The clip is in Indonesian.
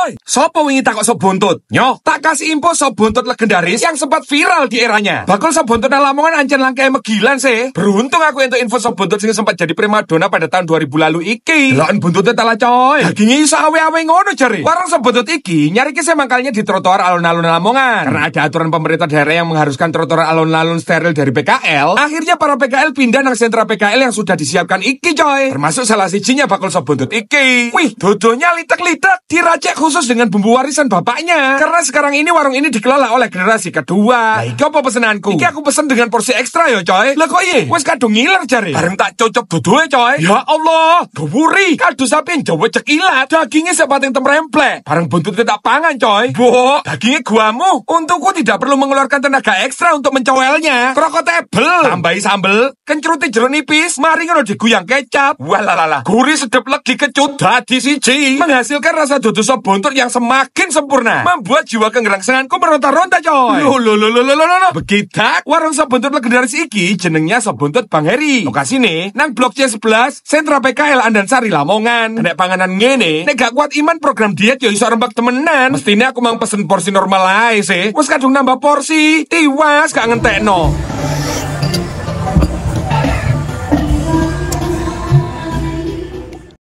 Coy, sopo wingi takok sop buntut? Nyo, tak kasih info sop buntut legendaris yang sempat viral di eranya. Bakul sop buntut dan Lamongan ancen langkai megilan sih. Beruntung aku untuk info sop buntut sing sempat jadi primadona pada tahun 2000 lalu iki. Lawan buntutnya telah coy. Dagingnya iso awe-awe ngono jari. Warung sop buntut iki nyari kisah mangkalnya di trotoar alun-alun Lamongan. Karena ada aturan pemerintah daerah yang mengharuskan trotoar alun-alun steril dari PKL, akhirnya para PKL pindah nang sentra PKL yang sudah disiapkan iki coy. Termasuk salah sijinya bakul sop buntut iki. Wih, dodonya litek-litek diracek khusus khusus dengan bumbu warisan bapaknya. Karena sekarang ini warung ini dikelola oleh generasi kedua. Iya. iki apa pesenanku? Iki aku pesen dengan porsi ekstra ya, coy. Lah kok iya? Wes kadung ngiler jare. Bareng tak cocok duduhe, coy. Ya Allah, dawuri. Kado sapi yang Jawa cekilat, dagingnya sepating temremple. Bareng buntut tak pangan, coy. Bu, dagingnya guamu. Untukku tidak perlu mengeluarkan tenaga ekstra untuk mencowelnya. tebel. Tambahi sambel, Kencruti jeruk nipis, mari ngono diguyang kecap. Walalala, gurih sedep lagi kecut dadi siji. Menghasilkan rasa dudu sop buntut yang semakin sempurna. Membuat jiwa kengerangsenganku meronta-ronta coy. Loh, loh, loh, loh, loh, loh, loh. warung sebuntut legendaris iki jenengnya sebuntut Bang Heri. Lokasi nih, nang blok C11, sentra PKL Sari Lamongan. Nek panganan ngene, nek gak kuat iman program diet yo iso rembak temenan. Mestinya aku mang pesen porsi normal aja sih. Wes kadung nambah porsi, tiwas gak no